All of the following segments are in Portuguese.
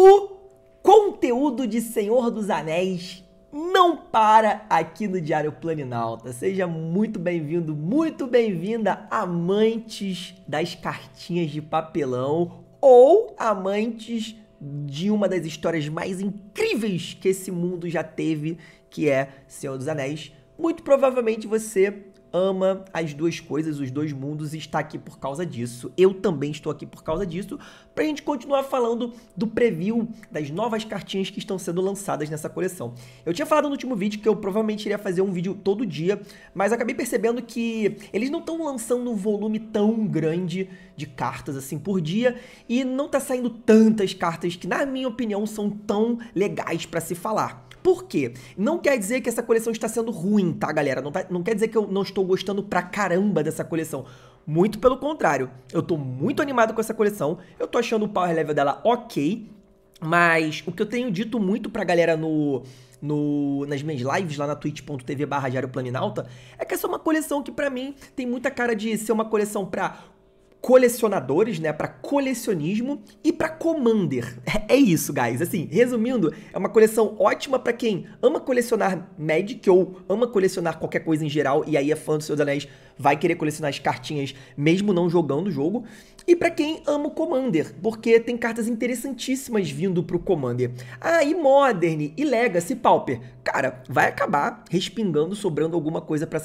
O conteúdo de Senhor dos Anéis não para aqui no Diário Planinalta. Seja muito bem-vindo, muito bem-vinda, amantes das cartinhas de papelão ou amantes de uma das histórias mais incríveis que esse mundo já teve, que é Senhor dos Anéis. Muito provavelmente você ama as duas coisas, os dois mundos, e está aqui por causa disso. Eu também estou aqui por causa disso, para a gente continuar falando do preview das novas cartinhas que estão sendo lançadas nessa coleção. Eu tinha falado no último vídeo que eu provavelmente iria fazer um vídeo todo dia, mas acabei percebendo que eles não estão lançando um volume tão grande de cartas assim por dia, e não está saindo tantas cartas que, na minha opinião, são tão legais para se falar. Por quê? Não quer dizer que essa coleção está sendo ruim, tá, galera? Não, tá, não quer dizer que eu não estou gostando pra caramba dessa coleção. Muito pelo contrário, eu tô muito animado com essa coleção, eu tô achando o power level dela ok, mas o que eu tenho dito muito pra galera no, no, nas minhas lives lá na twitch.tv barra Diário Alta é que essa é uma coleção que para mim tem muita cara de ser uma coleção pra colecionadores, né, para colecionismo e para commander. É isso, guys. Assim, resumindo, é uma coleção ótima para quem ama colecionar Magic ou ama colecionar qualquer coisa em geral e aí é fã dos Anéis vai querer colecionar as cartinhas mesmo não jogando o jogo. E para quem ama o Commander, porque tem cartas interessantíssimas vindo pro Commander. Ah, e Modern, e Legacy, Pauper. Cara, vai acabar respingando, sobrando alguma coisa para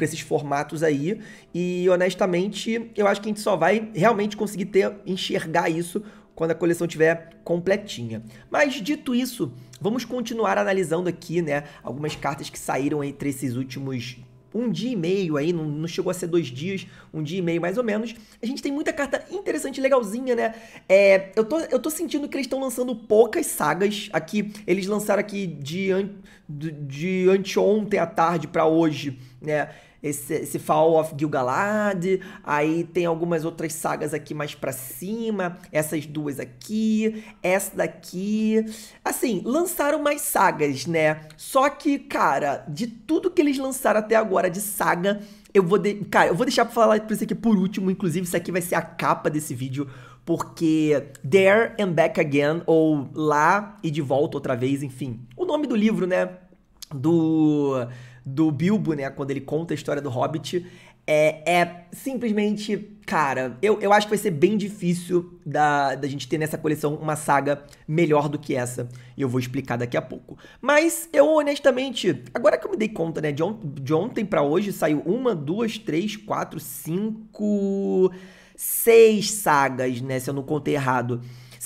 esses formatos aí. E honestamente, eu acho que a gente só vai realmente conseguir ter, enxergar isso quando a coleção tiver completinha. Mas dito isso, vamos continuar analisando aqui, né, algumas cartas que saíram entre esses últimos um dia e meio aí, não, não, chegou a ser dois dias, um dia e meio mais ou menos. A gente tem muita carta interessante, legalzinha, né? É, eu, tô, eu tô sentindo que eles estão lançando poucas sagas aqui. Eles lançaram aqui de, an, de, de anteontem à tarde para hoje, né? esse, esse Fall of Gilgalad, aí tem algumas outras sagas aqui mais para cima, essas duas aqui, essa daqui. Assim, lançaram mais sagas, né? Só que, cara, de tudo que eles lançaram até agora de saga, eu vou, de... cara, eu vou deixar pra falar pra isso aqui por último, inclusive isso aqui vai ser a capa desse vídeo, porque There and Back Again, ou Lá e de Volta Outra Vez, enfim, o nome do livro, né, do do Bilbo, né? Quando ele conta a história do Hobbit, é, é, simplesmente, cara, eu, eu acho que vai ser bem difícil da, da gente ter nessa coleção uma saga melhor do que essa. E eu vou explicar daqui a pouco. Mas eu honestamente, agora que eu me dei conta, né? De, on de ontem para hoje saiu uma, duas, três, quatro, cinco, seis sagas, né? Se eu não contei errado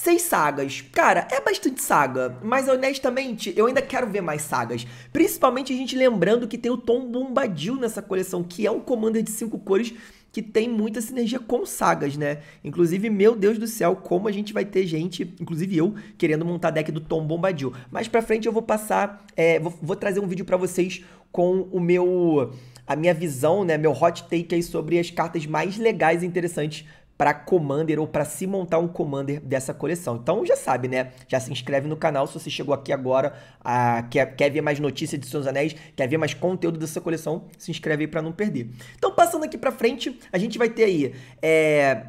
seis sagas. Cara, é bastante saga, mas honestamente, eu ainda quero ver mais sagas. Principalmente a gente lembrando que tem o Tom Bombadil nessa coleção, que é um Commander de cinco cores que tem muita sinergia com sagas, né? Inclusive, meu Deus do céu, como a gente vai ter gente, inclusive eu, querendo montar deck do Tom Bombadil. Mais pra frente eu vou passar, é, vou, vou trazer um vídeo para vocês com o meu a minha visão, né, meu hot take aí sobre as cartas mais legais e interessantes para Commander ou para se montar um Commander dessa coleção. Então já sabe, né? Já se inscreve no canal se você chegou aqui agora, quer, quer ver mais notícias de Seus Anéis, quer ver mais conteúdo dessa coleção, se inscreve aí para não perder. Então passando aqui para frente, a gente vai ter aí é,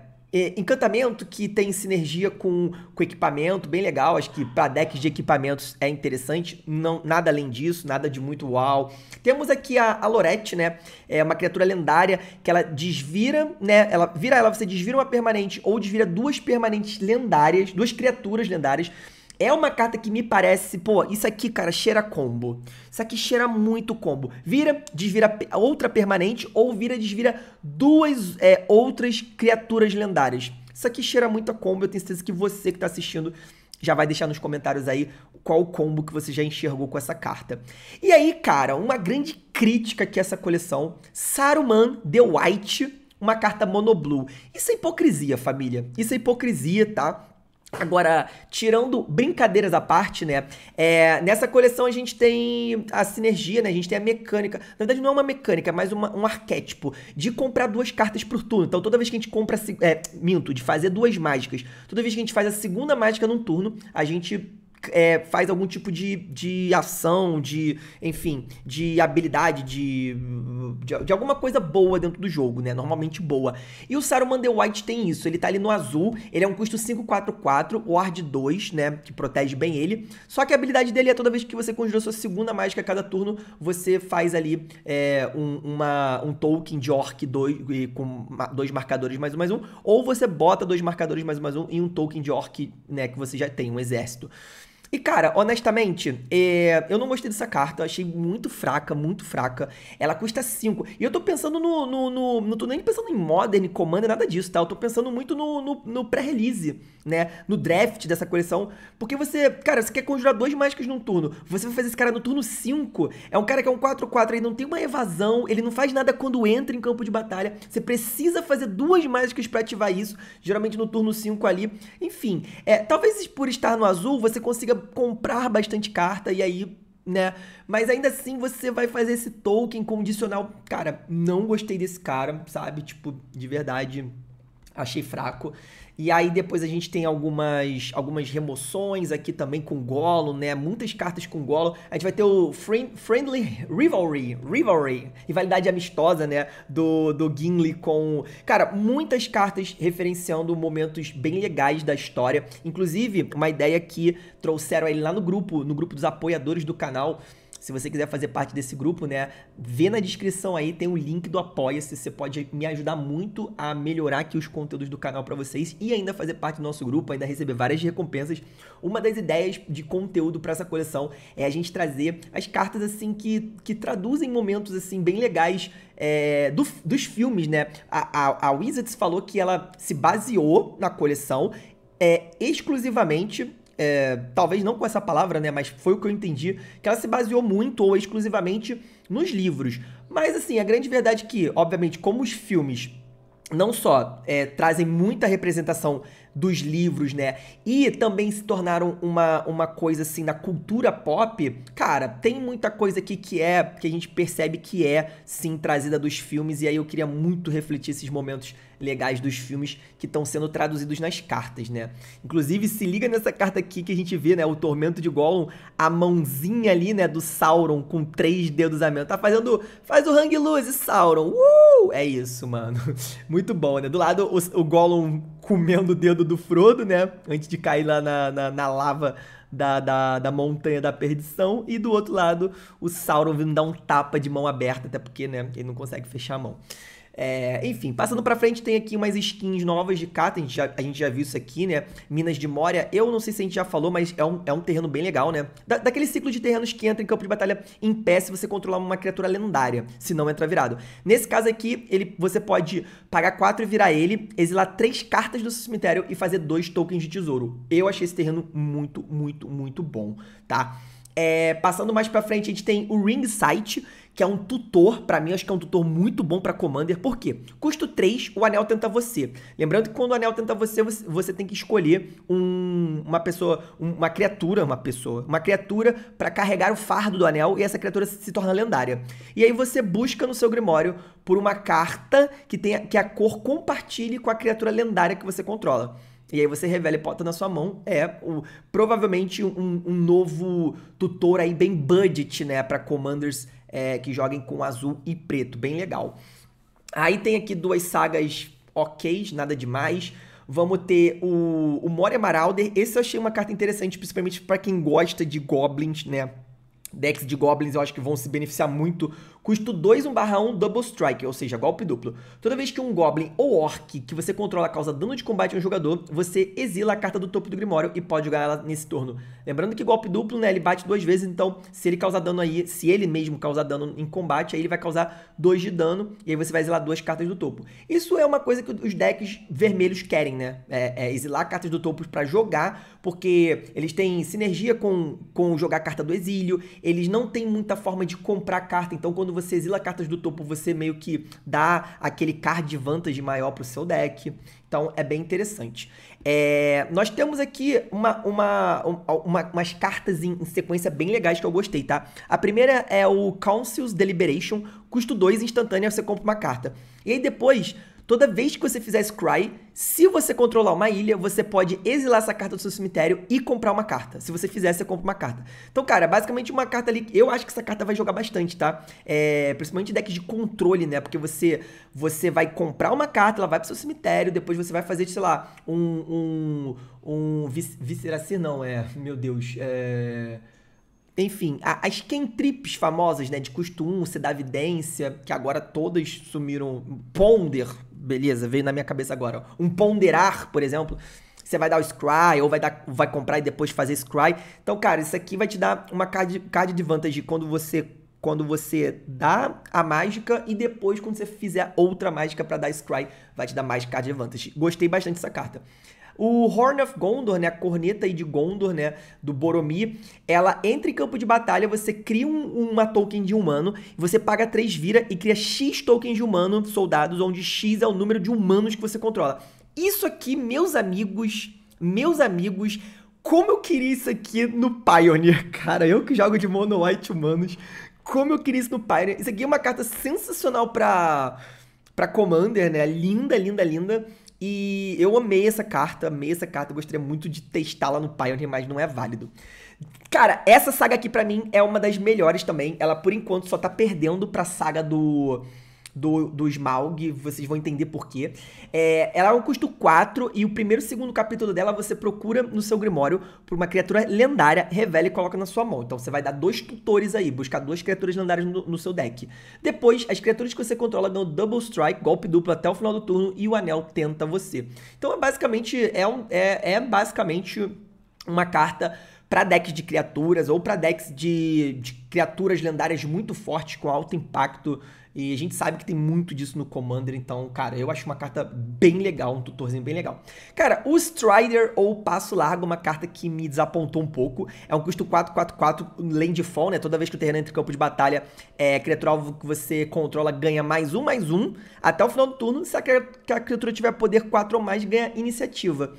encantamento que tem sinergia com, o equipamento, bem legal. Acho que para decks de equipamentos é interessante. Não, nada além disso, nada de muito uau. Temos aqui a, a Lorette, né? É uma criatura lendária que ela desvira, né? Ela vira ela, você desvira uma permanente ou desvira duas permanentes lendárias, duas criaturas lendárias é uma carta que me parece, pô, isso aqui, cara, cheira combo. Isso aqui cheira muito combo. Vira, desvira outra permanente ou vira, desvira duas é, outras criaturas lendárias. Isso aqui cheira muito a combo. Eu tenho certeza que você que tá assistindo já vai deixar nos comentários aí qual combo que você já enxergou com essa carta. E aí, cara, uma grande crítica que essa coleção, Saruman The White, uma carta monoblue. Isso é hipocrisia, família. Isso é hipocrisia, tá? Agora, tirando brincadeiras à parte, né? É, nessa coleção a gente tem a sinergia, né? A gente tem a mecânica. Na verdade, não é uma mecânica, é mais uma, um arquétipo de comprar duas cartas por turno. Então, toda vez que a gente compra. É, minto, de fazer duas mágicas. Toda vez que a gente faz a segunda mágica num turno, a gente é, faz algum tipo de, de ação, de, enfim, de habilidade, de, de, de, alguma coisa boa dentro do jogo, né? Normalmente boa. E o Saruman The White tem isso, ele tá ali no azul, ele é um custo 544, Ward 2, né? Que protege bem ele. Só que a habilidade dele é toda vez que você conjura sua segunda mágica a cada turno, você faz ali é, um, uma, um token de orc com dois marcadores mais um mais um, ou você bota dois marcadores mais um mais um e um token de orc, né? Que você já tem, um exército. E, cara, honestamente, é, eu não gostei dessa carta. Eu achei muito fraca, muito fraca. Ela custa 5. E eu tô pensando no, no, no, Não tô nem pensando em Modern, Commander, nada disso, tá? Eu tô pensando muito no, no, no pré-release, né? No draft dessa coleção. Porque você, cara, você quer conjurar dois mágicas num turno. Você vai fazer esse cara no turno 5. É um cara que é um 4-4, ele não tem uma evasão, ele não faz nada quando entra em campo de batalha. Você precisa fazer duas mágicas pra ativar isso. Geralmente no turno 5 ali. Enfim, é, talvez por estar no azul você consiga comprar bastante carta e aí né? Mas ainda assim você vai fazer esse token condicional. Cara, não gostei desse cara, sabe? Tipo, de verdade achei fraco. E aí depois a gente tem algumas, algumas remoções aqui também com Golo, né? Muitas cartas com Golo. A gente vai ter o friend, Friendly Rivalry, Rivalry, rivalidade amistosa, né? Do, do Gimli com... Cara, muitas cartas referenciando momentos bem legais da história. Inclusive, uma ideia que trouxeram aí lá no grupo, no grupo dos apoiadores do canal, se você quiser fazer parte desse grupo, né, vê na descrição aí, tem o um link do Apoia-se. Você pode me ajudar muito a melhorar aqui os conteúdos do canal para vocês e ainda fazer parte do nosso grupo, ainda receber várias recompensas. Uma das ideias de conteúdo para essa coleção é a gente trazer as cartas assim que, que traduzem momentos assim bem legais é, do, dos filmes, né? A, a, a Wizards falou que ela se baseou na coleção é, exclusivamente é, talvez não com essa palavra, né? Mas foi o que eu entendi, que ela se baseou muito ou exclusivamente nos livros. Mas assim, a grande verdade é que, obviamente, como os filmes não só é, trazem muita representação dos livros, né? E também se tornaram uma, uma coisa assim na cultura pop. Cara, tem muita coisa aqui que é, que a gente percebe que é sim trazida dos filmes, e aí eu queria muito refletir esses momentos legais dos filmes que estão sendo traduzidos nas cartas, né? Inclusive, se liga nessa carta aqui que a gente vê, né? O Tormento de Gollum, a mãozinha ali, né? Do Sauron com três dedos a menos. Tá fazendo. Faz o Hang Luz, Sauron! Uh! É isso, mano. Muito bom, né? Do lado, o, o Gollum comendo o dedo do Frodo, né? Antes de cair lá na, na, na lava da, da, da, montanha da perdição. E do outro lado, o Sauron vindo dar um tapa de mão aberta, até porque, né? Ele não consegue fechar a mão. É, enfim, passando pra frente, tem aqui umas skins novas de carta a gente, já, a gente já viu isso aqui, né? Minas de Moria, eu não sei se a gente já falou, mas é um, é um terreno bem legal, né? Da, daquele ciclo de terrenos que entra em campo de batalha em pé se você controlar uma criatura lendária, se não entra virado. Nesse caso aqui, ele, você pode pagar 4 e virar ele, exilar 3 cartas do seu cemitério e fazer 2 tokens de tesouro. Eu achei esse terreno muito, muito, muito bom, tá? É, passando mais pra frente, a gente tem o Ring Site que é um tutor, para mim, acho que é um tutor muito bom para Commander. Por quê? Custo 3, o anel tenta você. Lembrando que quando o anel tenta você, você, você tem que escolher um, uma pessoa, um, uma criatura, uma pessoa, uma criatura para carregar o fardo do anel e essa criatura se, se torna lendária. E aí você busca no seu grimório por uma carta que tenha que a cor compartilhe com a criatura lendária que você controla. E aí você revela e bota na sua mão. É o, provavelmente um, um, novo tutor aí bem budget, né? para Commanders é, que joguem com azul e preto, bem legal. Aí tem aqui duas sagas ok, nada demais. Vamos ter o, o Moria Marauder. Esse eu achei uma carta interessante, principalmente para quem gosta de goblins, né? Decks de Goblins eu acho que vão se beneficiar muito. Custo 2, 1/1, Double Strike, ou seja, golpe duplo. Toda vez que um Goblin ou Orc que você controla causa dano de combate a um jogador, você exila a carta do topo do Grimório e pode jogar ela nesse turno. Lembrando que golpe duplo, né, ele bate duas vezes, então se ele causar dano aí, se ele mesmo causar dano em combate, aí ele vai causar 2 de dano e aí você vai exilar duas cartas do topo. Isso é uma coisa que os decks vermelhos querem, né? É, é exilar cartas do topo para jogar, porque eles têm sinergia com, com jogar carta do exílio, eles não têm muita forma de comprar carta. Então, quando você exila cartas do topo, você meio que dá aquele card vantage maior pro seu deck. Então, é bem interessante. É, nós temos aqui uma, uma, uma, umas cartas em, em, sequência bem legais que eu gostei, tá? A primeira é o Council's Deliberation, custo 2 instantâneo, você compra uma carta. E aí depois Toda vez que você fizer Scry, se você controlar uma ilha, você pode exilar essa carta do seu cemitério e comprar uma carta. Se você fizer, você compra uma carta. Então, cara, basicamente uma carta ali. Eu acho que essa carta vai jogar bastante, tá? É, principalmente decks de controle, né? Porque você, você vai comprar uma carta, ela vai pro seu cemitério, depois você vai fazer, sei lá, um. Um. um Visceracir, não, é. Meu Deus. É. Enfim, as cantrips famosas, né, de custo 1, sedavidência, que agora todas sumiram, ponder, beleza, veio na minha cabeça agora. Um ponderar, por exemplo, você vai dar o scry ou vai, dar, vai comprar e depois fazer scry. Então, cara, isso aqui vai te dar uma card, card vantagem quando você quando você dá a mágica e depois quando você fizer outra mágica para dar scry, vai te dar mais card advantage. Gostei bastante dessa carta. O Horn of Gondor, né, a corneta aí de Gondor, né, do Boromir, ela entra em campo de batalha, você cria um, uma token de humano, você paga 3 vira e cria X tokens de humano, soldados, onde X é o número de humanos que você controla. Isso aqui, meus amigos, meus amigos, como eu queria isso aqui no Pioneer, cara. Eu que jogo de Monolite Humanos, como eu queria isso no Pioneer. Isso aqui é uma carta sensacional pra, pra Commander, né? Linda, linda, linda. E eu amei essa carta, amei essa carta, eu gostaria muito de testá-la no Pioneer, mas não é válido. Cara, essa saga aqui para mim é uma das melhores também. Ela por enquanto só tá perdendo pra saga do do, do Smaug, vocês vão entender porquê. É, ela é um custo 4 e o primeiro e segundo capítulo dela você procura no seu Grimório por uma criatura lendária, revela e coloca na sua mão. Então você vai dar dois tutores aí, buscar duas criaturas lendárias no, no seu deck. Depois, as criaturas que você controla dão Double Strike, golpe duplo até o final do turno e o anel tenta você. Então é basicamente, é, um, é, é basicamente uma carta para decks de criaturas ou para decks de, de, criaturas lendárias muito fortes com alto impacto e a gente sabe que tem muito disso no Commander, então, cara, eu acho uma carta bem legal, um tutorzinho bem legal. Cara, o Strider ou Passo Largo, é uma carta que me desapontou um pouco. É um custo 444 landfall, né? Toda vez que o terreno entra em campo de batalha, é, criatura alvo que você controla ganha mais um, mais um, até o final do turno, se a, a criatura tiver poder 4 ou mais, ganha iniciativa.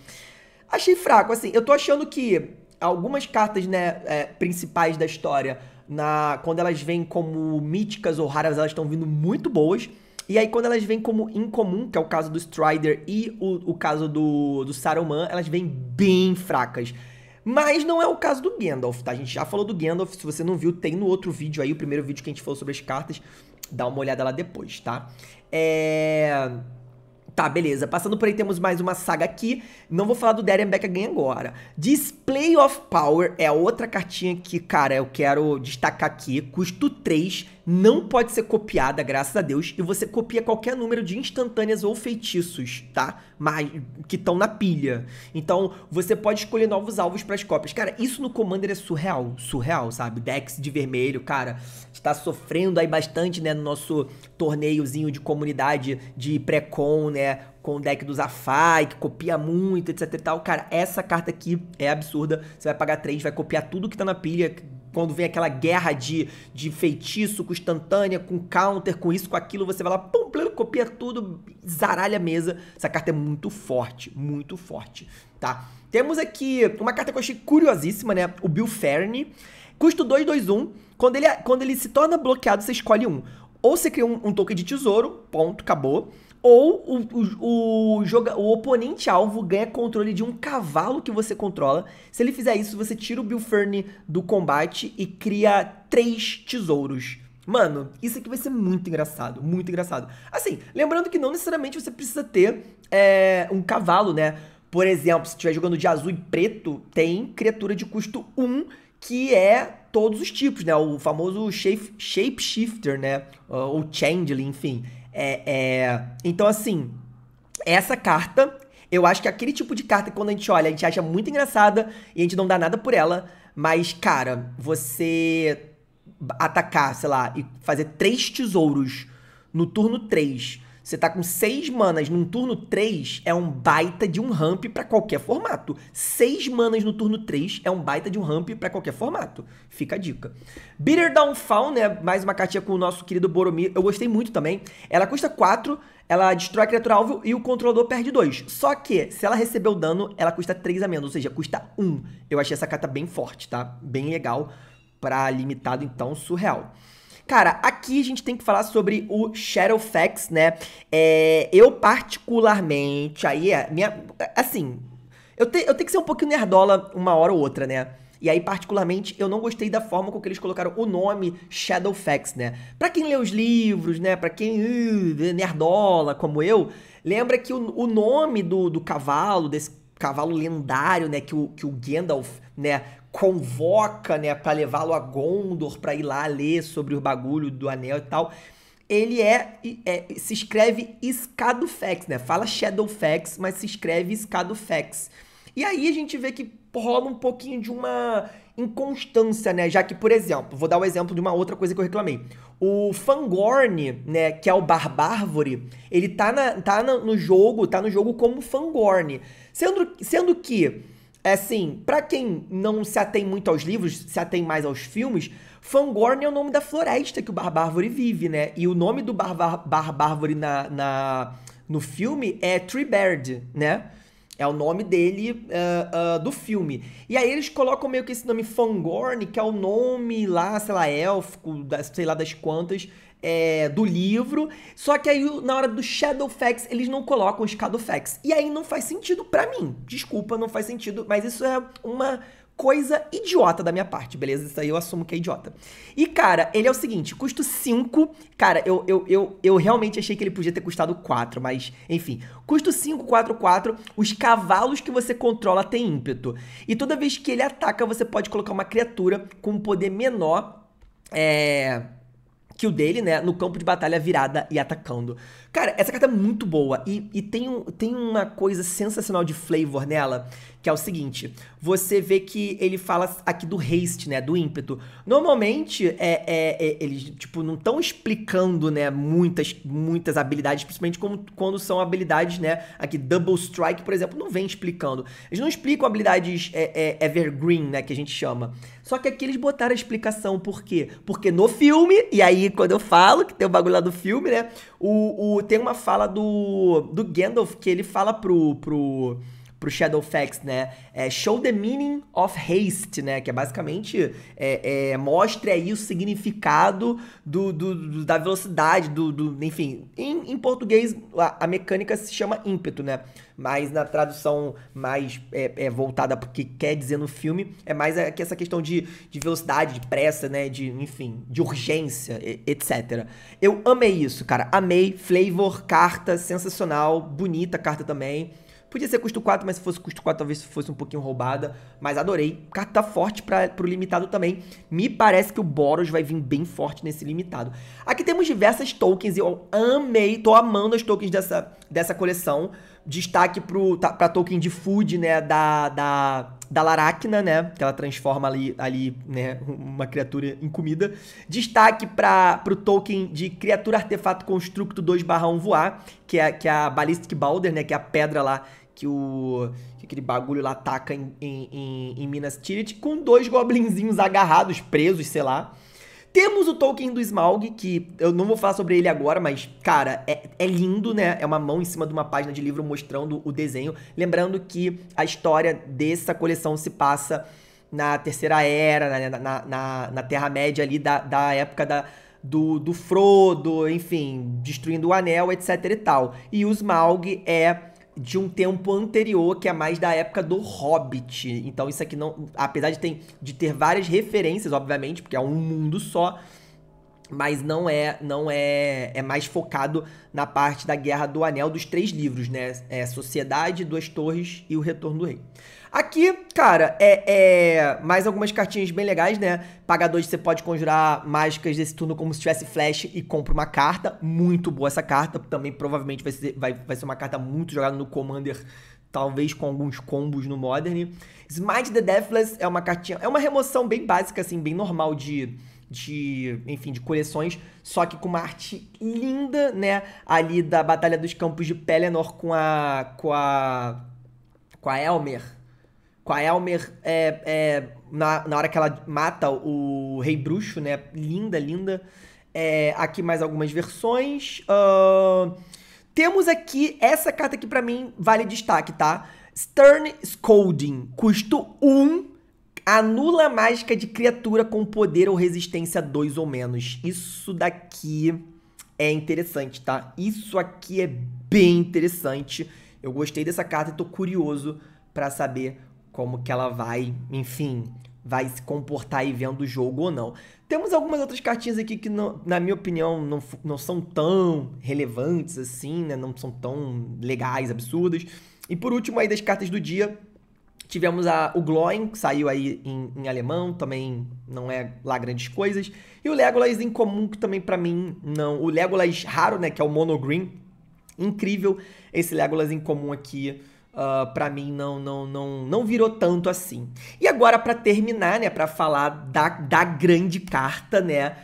Achei fraco, assim, eu tô achando que algumas cartas, né, é, principais da história na quando elas vêm como míticas ou raras, elas estão vindo muito boas. E aí, quando elas vêm como incomum, que é o caso do Strider e o, o caso do, do Saruman, elas vêm bem fracas. Mas não é o caso do Gandalf, tá? A gente já falou do Gandalf, se você não viu, tem no outro vídeo aí, o primeiro vídeo que a gente falou sobre as cartas. Dá uma olhada lá depois, tá? É... Tá, beleza. Passando por aí, temos mais uma saga aqui. Não vou falar do Darian Beck again agora. Display of Power é a outra cartinha que, cara, eu quero destacar aqui. Custo 3 não pode ser copiada, graças a Deus, e você copia qualquer número de instantâneas ou feitiços, tá? Mas que estão na pilha. Então, você pode escolher novos alvos para as cópias. Cara, isso no Commander é surreal, surreal, sabe? Dex de vermelho, cara, está sofrendo aí bastante, né, no nosso torneiozinho de comunidade de pré-con, né? com o deck do Zafai, que copia muito, etc e tal. Cara, essa carta aqui é absurda. Você vai pagar 3, vai copiar tudo que tá na pilha, quando vem aquela guerra de, de feitiço com instantânea, com counter, com isso, com aquilo, você vai lá, pum, pleno, copia tudo, zaralha a mesa. Essa carta é muito forte, muito forte, tá? Temos aqui uma carta que eu achei curiosíssima, né? O Bill Fernie. Custo 2, 2, 1. Quando ele, quando ele se torna bloqueado, você escolhe um. Ou você cria um, um token de tesouro, ponto, acabou ou o, o, o, joga, o oponente alvo ganha controle de um cavalo que você controla. Se ele fizer isso, você tira o Bill Fern do combate e cria três tesouros. Mano, isso aqui vai ser muito engraçado, muito engraçado. Assim, lembrando que não necessariamente você precisa ter é, um cavalo, né? Por exemplo, se estiver jogando de azul e preto, tem criatura de custo 1, que é todos os tipos, né? O famoso shape, shapeshifter, né? Ou changeling, enfim é, é... Então, assim, essa carta, eu acho que é aquele tipo de carta que quando a gente olha, a gente acha muito engraçada e a gente não dá nada por ela. Mas, cara, você atacar, sei lá, e fazer três tesouros no turno 3 você tá com 6 manas num turno 3 é um baita de um ramp para qualquer formato. 6 manas no turno 3 é um baita de um ramp para qualquer formato. Fica a dica. Bitter Downfall, né? Mais uma cartinha com o nosso querido Boromir. Eu gostei muito também. Ela custa 4, ela destrói a criatura alvo e o controlador perde 2. Só que, se ela receber o dano, ela custa 3 a menos, ou seja, custa 1. Eu achei essa carta bem forte, tá? Bem legal para limitado, então, surreal. Cara, aqui a gente tem que falar sobre o Shadowfax, né? É, eu particularmente, aí, é, minha, assim, eu, te, eu tenho que ser um pouquinho nerdola uma hora ou outra, né? E aí, particularmente, eu não gostei da forma com que eles colocaram o nome Shadowfax, né? Pra quem lê os livros, né? Pra quem uh, é nerdola, como eu, lembra que o, o nome do, do cavalo, desse cavalo lendário, né? Que o, que o Gandalf, né? convoca, né, para levá-lo a Gondor, para ir lá ler sobre o bagulho do anel e tal. Ele é, é se escreve Escadofax, né? Fala Shadowfax, mas se escreve Escadofax. E aí a gente vê que rola um pouquinho de uma inconstância, né? Já que, por exemplo, vou dar o um exemplo de uma outra coisa que eu reclamei. O Fangorn, né, que é o Barbárvore, ele tá, na, tá na, no jogo, tá no jogo como Fangorn. Sendo, sendo que é assim, para quem não se atém muito aos livros, se atém mais aos filmes, Fangorn é o nome da floresta que o Barbárvore vive, né? E o nome do Barbárvore na, na, no filme é Treebeard, né? É o nome dele uh, uh, do filme. E aí eles colocam meio que esse nome Fangorn, que é o nome lá, sei lá, élfico, sei lá das quantas, é, do livro, só que aí na hora do Shadowfax eles não colocam os Cadofacts. E aí não faz sentido para mim. Desculpa, não faz sentido, mas isso é uma coisa idiota da minha parte, beleza? Isso aí eu assumo que é idiota. E, cara, ele é o seguinte, custo 5. Cara, eu, eu, eu, eu realmente achei que ele podia ter custado 4, mas, enfim. Custo 5, 4, 4. Os cavalos que você controla têm ímpeto. E toda vez que ele ataca, você pode colocar uma criatura com um poder menor. É que o dele, né, no campo de batalha virada e atacando. Cara, essa carta é muito boa e, e tem, um, tem uma coisa sensacional de flavor nela, que é o seguinte: você vê que ele fala aqui do haste, né? Do ímpeto. Normalmente, é, é, é eles, tipo, não estão explicando, né? Muitas, muitas habilidades, principalmente como, quando são habilidades, né? Aqui, Double Strike, por exemplo, não vem explicando. Eles não explicam habilidades é, é, evergreen, né? Que a gente chama. Só que aqui eles botaram a explicação, por quê? Porque no filme, e aí quando eu falo que tem o bagulho lá do filme, né? O, o, tem uma fala do, do Gandalf que ele fala pro. pro pro Shadowfax, né? É, Show the meaning of haste, né? Que é basicamente é, é, mostre aí o significado do, do, do da velocidade, do, do enfim. Em, em português, a, a, mecânica se chama ímpeto, né? Mas na tradução mais é, é voltada porque quer dizer no filme, é mais a, essa questão de, de velocidade, de pressa, né? De, enfim, de urgência, etc. Eu amei isso, cara. Amei. Flavor, carta sensacional, bonita carta também. Podia ser custo 4, mas se fosse custo 4, talvez fosse um pouquinho roubada. Mas adorei. Carta forte para pro limitado também. Me parece que o Boros vai vir bem forte nesse limitado. Aqui temos diversas tokens. Eu amei, tô amando as tokens dessa, dessa coleção. Destaque pro, tá, pra token de food, né? Da, da, da Laracna, né? Que ela transforma ali, ali né? uma criatura em comida. Destaque pra, pro token de criatura artefato construto 2 1 voar, que é, que é a Ballistic Balder, né? Que é a pedra lá que o que aquele bagulho lá ataca em, em, em, em Minas Tirith, com dois goblinzinhos agarrados, presos, sei lá. Temos o Tolkien do Smaug, que eu não vou falar sobre ele agora, mas, cara, é, é, lindo, né? É uma mão em cima de uma página de livro mostrando o desenho. Lembrando que a história dessa coleção se passa na Terceira Era, né? na, na, na, na Terra-média ali da, da época da, do, do Frodo, enfim, destruindo o Anel, etc e tal. E o Smaug é de um tempo anterior, que é mais da época do Hobbit. Então isso aqui não, apesar de ter, de ter várias referências, obviamente, porque é um mundo só, mas não é não é é mais focado na parte da Guerra do Anel dos três livros, né? É Sociedade, Duas Torres e O Retorno do Rei. Aqui, cara, é, é mais algumas cartinhas bem legais, né? Pagador você pode conjurar mágicas desse turno como se tivesse flash e compra uma carta. Muito boa essa carta. Também provavelmente vai ser, vai, vai ser uma carta muito jogada no Commander talvez com alguns combos no Modern. Smite the Deathless é uma cartinha, é uma remoção bem básica assim, bem normal de de, enfim, de coleções, só que com uma arte linda, né, ali da Batalha dos Campos de Pelennor com a com a com a Elmer, com a Elmer é, é, na, na hora que ela mata o Rei Bruxo, né, linda, linda. É, aqui mais algumas versões. Uh, temos aqui essa carta que para mim vale destaque, tá? Stern Scolding, custo 1. Um, Anula a mágica de criatura com poder ou resistência 2 ou menos. Isso daqui é interessante, tá? Isso aqui é bem interessante. Eu gostei dessa carta e tô curioso para saber como que ela vai, enfim, vai se comportar aí vendo o jogo ou não. Temos algumas outras cartinhas aqui que, não, na minha opinião, não, não são tão relevantes assim, né? Não são tão legais, absurdas. E por último aí das cartas do dia, Tivemos a, o Gloin, que saiu aí em, em, alemão, também não é lá grandes coisas. E o Legolas em comum, que também para mim não. O Legolas raro, né? Que é o Mono Green. Incrível. Esse Legolas em comum aqui. Uh, ah, para mim não, não não não virou tanto assim. E agora para terminar, né, para falar da, da grande carta, né,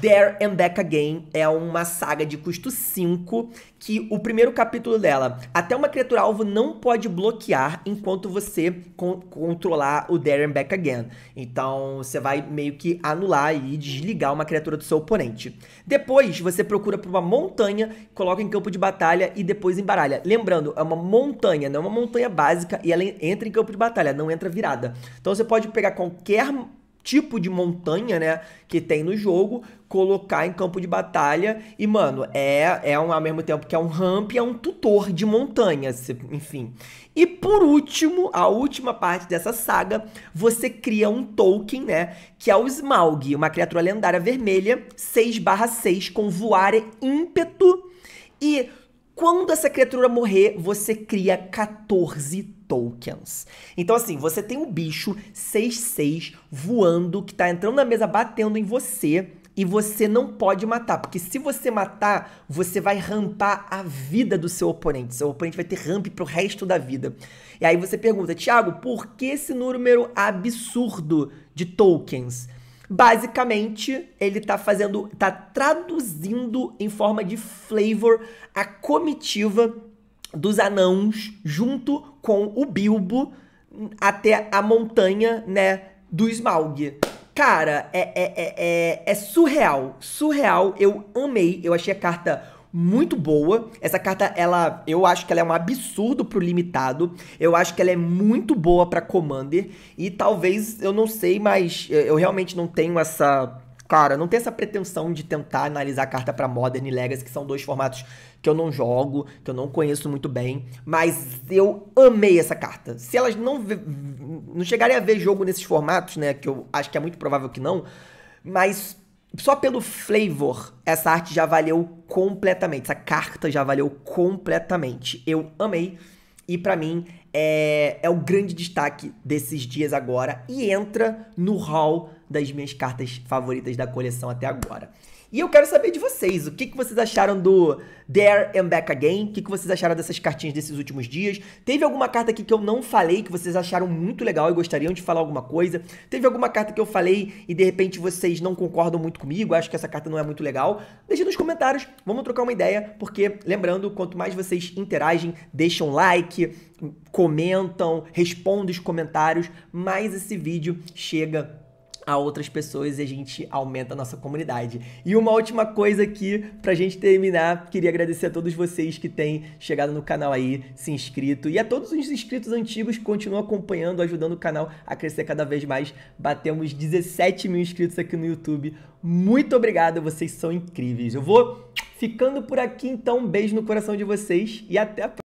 There and Back Again é uma saga de custo 5 que o primeiro capítulo dela, até uma criatura alvo não pode bloquear enquanto você con controlar o There and Back Again. Então você vai meio que anular e desligar uma criatura do seu oponente. Depois você procura por uma montanha, coloca em campo de batalha e depois embaralha. Lembrando, é uma montanha, não é uma montanha básica e ela entra em campo de batalha, não entra virada. Então você pode pegar qualquer tipo de montanha, né, que tem no jogo, colocar em campo de batalha. E, mano, é, é um, ao mesmo tempo que é um ramp, é um tutor de montanha, enfim. E por último, a última parte dessa saga, você cria um token, né, que é o Smaug, uma criatura lendária vermelha, 6/6 com voar e ímpeto. E quando essa criatura morrer, você cria 14 tokens. Então, assim, você tem um bicho 6-6 voando que tá entrando na mesa batendo em você e você não pode matar, porque se você matar, você vai rampar a vida do seu oponente. Seu oponente vai ter ramp pro resto da vida. E aí você pergunta, Thiago, por que esse número absurdo de tokens? Basicamente, ele tá fazendo, tá traduzindo em forma de flavor a comitiva dos anãos junto com o Bilbo até a montanha, né, do Smaug. Cara, é, é, é, é, surreal, surreal. Eu amei, eu achei a carta muito boa. Essa carta, ela, eu acho que ela é um absurdo pro limitado. Eu acho que ela é muito boa para Commander e talvez eu não sei, mas eu realmente não tenho essa Cara, não tem essa pretensão de tentar analisar carta para Modern e Legacy, que são dois formatos que eu não jogo, que eu não conheço muito bem, mas eu amei essa carta. Se elas não não chegarem a ver jogo nesses formatos, né, que eu acho que é muito provável que não, mas só pelo flavor, essa arte já valeu completamente, essa carta já valeu completamente. Eu amei e para mim é, é o grande destaque desses dias agora e entra no hall das minhas cartas favoritas da coleção até agora. E eu quero saber de vocês, o que, que vocês acharam do There and Back Again, o que, que vocês acharam dessas cartinhas desses últimos dias. Teve alguma carta aqui que eu não falei, que vocês acharam muito legal e gostariam de falar alguma coisa. Teve alguma carta que eu falei e de repente vocês não concordam muito comigo, acho que essa carta não é muito legal. Deixa nos comentários, vamos trocar uma ideia, porque lembrando, quanto mais vocês interagem, deixam like, comentam, respondem os comentários, mais esse vídeo chega a outras pessoas e a gente aumenta a nossa comunidade. E uma última coisa aqui pra gente terminar, queria agradecer a todos vocês que têm chegado no canal aí, se inscrito e a todos os inscritos antigos que continuam acompanhando, ajudando o canal a crescer cada vez mais. Batemos 17 mil inscritos aqui no YouTube. Muito obrigado, vocês são incríveis. Eu vou ficando por aqui então, um beijo no coração de vocês e até a próxima.